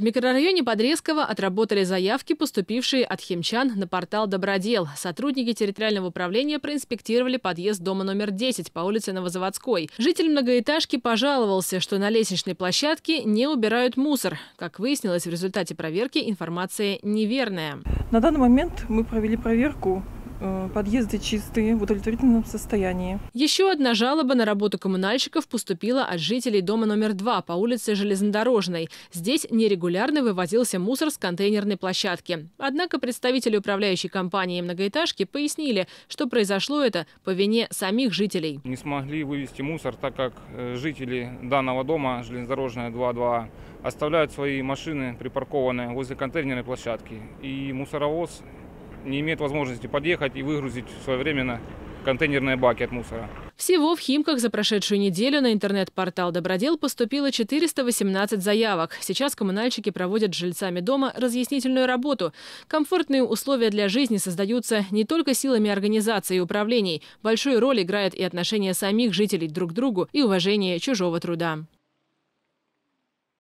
В микрорайоне Подрезкова отработали заявки, поступившие от химчан на портал «Добродел». Сотрудники территориального управления проинспектировали подъезд дома номер 10 по улице Новозаводской. Житель многоэтажки пожаловался, что на лестничной площадке не убирают мусор. Как выяснилось, в результате проверки информация неверная. На данный момент мы провели проверку Э, подъезды чистые, в удовлетворительном состоянии. Еще одна жалоба на работу коммунальщиков поступила от жителей дома номер два по улице Железнодорожной. Здесь нерегулярно вывозился мусор с контейнерной площадки. Однако представители управляющей компании многоэтажки пояснили, что произошло это по вине самих жителей. Не смогли вывести мусор, так как э, жители данного дома Железнодорожная 2.2 оставляют свои машины припаркованные возле контейнерной площадки. И мусоровоз не имеют возможности подъехать и выгрузить своевременно контейнерные баки от мусора. Всего в Химках за прошедшую неделю на интернет-портал «Добродел» поступило 418 заявок. Сейчас коммунальщики проводят с жильцами дома разъяснительную работу. Комфортные условия для жизни создаются не только силами организации и управлений. Большую роль играет и отношение самих жителей друг к другу и уважение чужого труда.